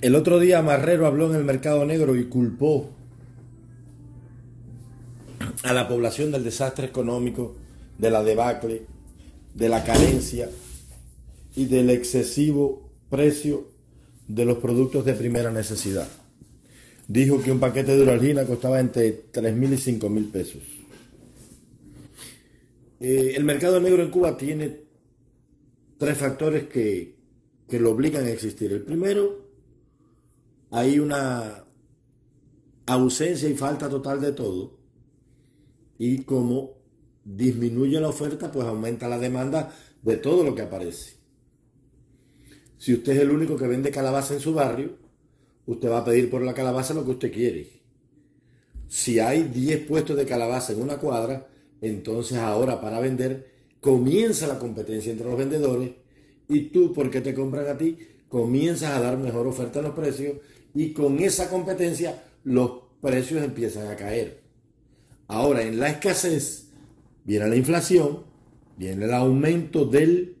El otro día Marrero habló en el mercado negro y culpó a la población del desastre económico, de la debacle, de la carencia y del excesivo precio de los productos de primera necesidad. Dijo que un paquete de uralgina costaba entre 3.000 y 5.000 pesos. Eh, el mercado negro en Cuba tiene tres factores que, que lo obligan a existir. El primero hay una ausencia y falta total de todo. Y como disminuye la oferta, pues aumenta la demanda de todo lo que aparece. Si usted es el único que vende calabaza en su barrio, usted va a pedir por la calabaza lo que usted quiere. Si hay 10 puestos de calabaza en una cuadra, entonces ahora para vender comienza la competencia entre los vendedores y tú, porque te compran a ti, comienzas a dar mejor oferta en los precios y con esa competencia los precios empiezan a caer. Ahora, en la escasez viene la inflación, viene el aumento del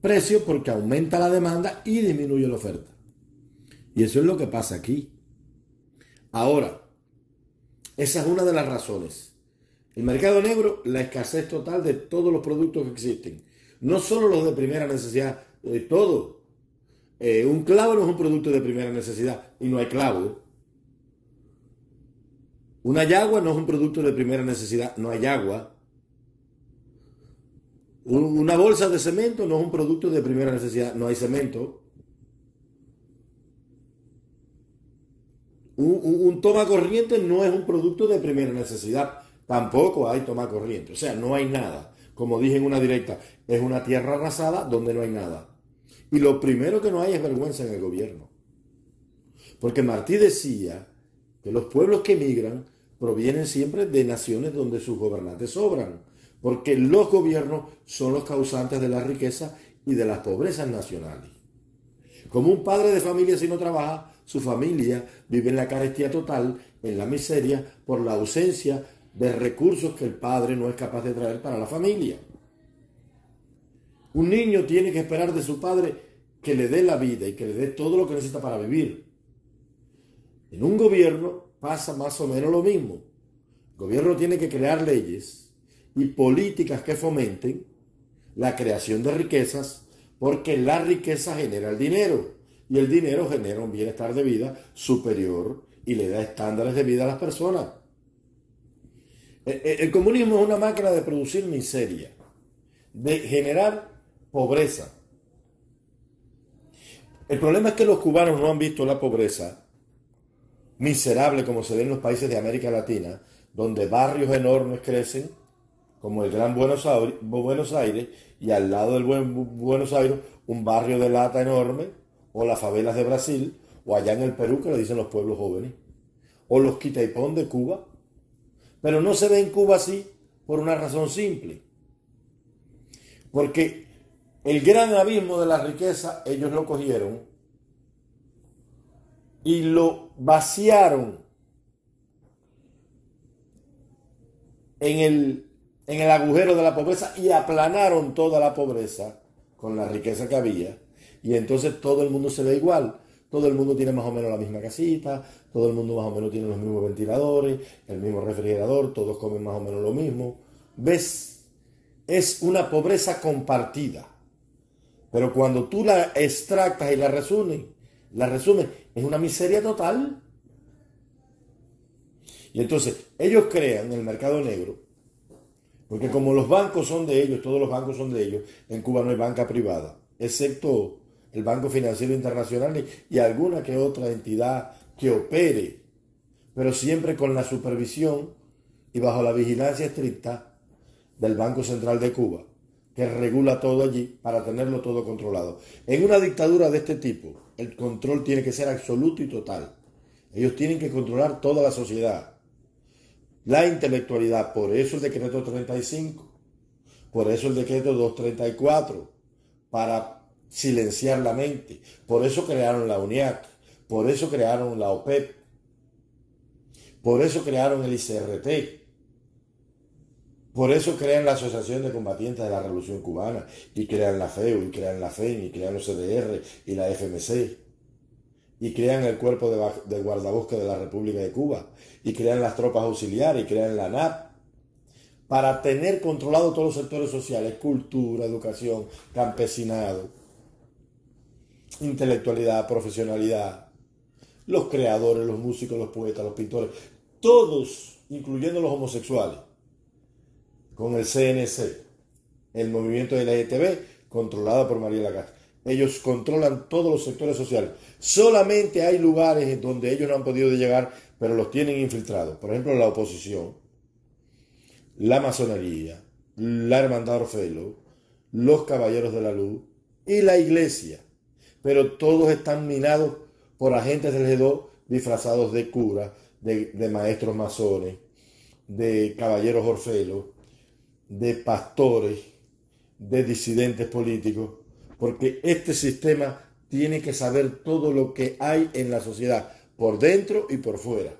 precio porque aumenta la demanda y disminuye la oferta. Y eso es lo que pasa aquí. Ahora, esa es una de las razones. El mercado negro, la escasez total de todos los productos que existen. No solo los de primera necesidad, de todo. Eh, un clavo no es un producto de primera necesidad y no hay clavo. Una yagua no es un producto de primera necesidad, no hay agua. Una bolsa de cemento no es un producto de primera necesidad, no hay cemento. Un, un, toma corriente no es un producto de primera necesidad, tampoco hay toma corriente, o sea, no hay nada. Como dije en una directa, es una tierra arrasada donde no hay nada. Y lo primero que no hay es vergüenza en el gobierno. Porque Martí decía que los pueblos que emigran provienen siempre de naciones donde sus gobernantes sobran, porque los gobiernos son los causantes de la riqueza y de las pobrezas nacionales. Como un padre de familia si no trabaja, su familia vive en la carestía total, en la miseria, por la ausencia de recursos que el padre no es capaz de traer para la familia. Un niño tiene que esperar de su padre que le dé la vida y que le dé todo lo que necesita para vivir. En un gobierno pasa más o menos lo mismo. El gobierno tiene que crear leyes y políticas que fomenten la creación de riquezas porque la riqueza genera el dinero y el dinero genera un bienestar de vida superior y le da estándares de vida a las personas. E, e, el comunismo es una máquina de producir miseria, de generar pobreza. El problema es que los cubanos no han visto la pobreza miserable como se ve en los países de América Latina, donde barrios enormes crecen, como el Gran Buenos Aires, y al lado del buen Buenos Aires un barrio de lata enorme, o las favelas de Brasil, o allá en el Perú que lo dicen los pueblos jóvenes, o los quitaipón de Cuba. Pero no se ve en Cuba así por una razón simple. Porque el gran abismo de la riqueza, ellos lo cogieron y lo vaciaron en el, en el agujero de la pobreza y aplanaron toda la pobreza con la riqueza que había. Y entonces todo el mundo se ve igual. Todo el mundo tiene más o menos la misma casita, todo el mundo más o menos tiene los mismos ventiladores, el mismo refrigerador, todos comen más o menos lo mismo. ¿Ves? Es una pobreza compartida. Pero cuando tú la extractas y la resumes, la resumes, es una miseria total. Y entonces, ellos crean el mercado negro, porque como los bancos son de ellos, todos los bancos son de ellos, en Cuba no hay banca privada, excepto el Banco Financiero Internacional y alguna que otra entidad que opere, pero siempre con la supervisión y bajo la vigilancia estricta del Banco Central de Cuba que regula todo allí para tenerlo todo controlado. En una dictadura de este tipo, el control tiene que ser absoluto y total. Ellos tienen que controlar toda la sociedad. La intelectualidad, por eso el decreto 35, por eso el decreto 234, para silenciar la mente. Por eso crearon la UNIAC, por eso crearon la OPEP, por eso crearon el ICRT, por eso crean la Asociación de Combatientes de la Revolución Cubana, y crean la FEU, y crean la FEN, y crean los CDR, y la FMC, y crean el Cuerpo de, Guardabosque de la República de Cuba, y crean las tropas auxiliares, y crean la NAP, para tener controlado todos los sectores sociales, cultura, educación, campesinado, intelectualidad, profesionalidad, los creadores, los músicos, los poetas, los pintores, todos, incluyendo los homosexuales con el CNC, el movimiento de la ETB, controlada por María Lagasta. Ellos controlan todos los sectores sociales. Solamente hay lugares donde ellos no han podido llegar, pero los tienen infiltrados. Por ejemplo, la oposición, la masonería, la hermandad Orfelo, los caballeros de la luz y la iglesia. Pero todos están minados por agentes del G2 disfrazados de curas, de, de, maestros masones, de caballeros orfelos, de pastores, de disidentes políticos, porque este sistema tiene que saber todo lo que hay en la sociedad, por dentro y por fuera.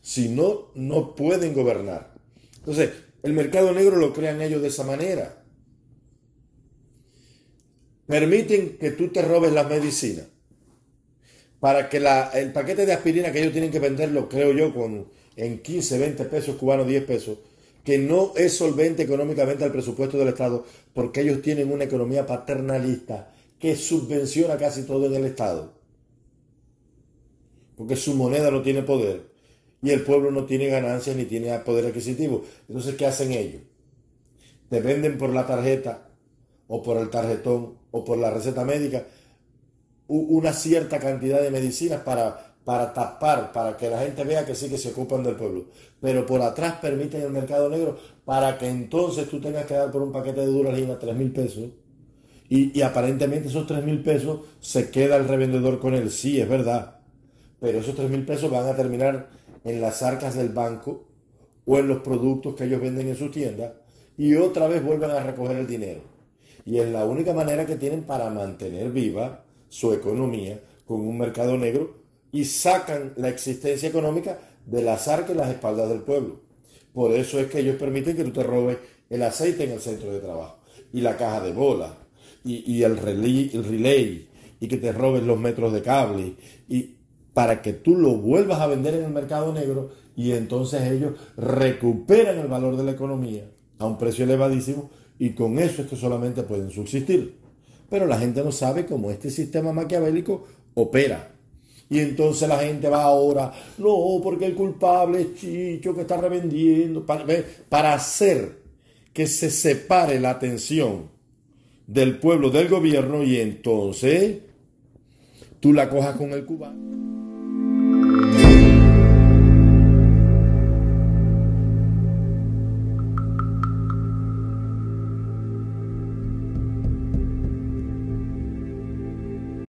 Si no, no pueden gobernar. Entonces, el mercado negro lo crean ellos de esa manera. Permiten que tú te robes la medicina. para que el paquete de aspirina que ellos tienen que venderlo, creo yo, con en 15, 20 pesos cubanos, 10 pesos, que no es solvente económicamente al presupuesto del Estado, porque ellos tienen una economía paternalista que subvenciona casi todo en el Estado, porque su moneda no tiene poder y el pueblo no tiene ganancias ni tiene poder adquisitivo. Entonces, ¿qué hacen ellos? Te venden por la tarjeta o por el tarjetón o por la receta médica una cierta cantidad de medicinas para para tapar, para que la gente vea que sí que se ocupan del pueblo. Pero por atrás permiten el mercado negro para que entonces tú tengas que dar por un paquete de duralina tres mil pesos. Y, aparentemente esos tres mil pesos se queda el revendedor con él. Sí, es verdad. Pero esos tres mil pesos van a terminar en las arcas del banco o en los productos que ellos venden en su tienda y otra vez vuelven a recoger el dinero. Y es la única manera que tienen para mantener viva su economía con un mercado negro y sacan la existencia económica del azar que las espaldas del pueblo. Por eso es que ellos permiten que tú te robes el aceite en el centro de trabajo y la caja de bola, y, el, relay, y que te robes los metros de cable y para que tú lo vuelvas a vender en el mercado negro y entonces ellos recuperan el valor de la economía a un precio elevadísimo y con eso es que solamente pueden subsistir. Pero la gente no sabe cómo este sistema maquiavélico opera. Y entonces la gente va ahora, no, porque el culpable es Chicho que está revendiendo, para, hacer que se separe la atención del pueblo del gobierno y entonces tú la cojas con el cubano.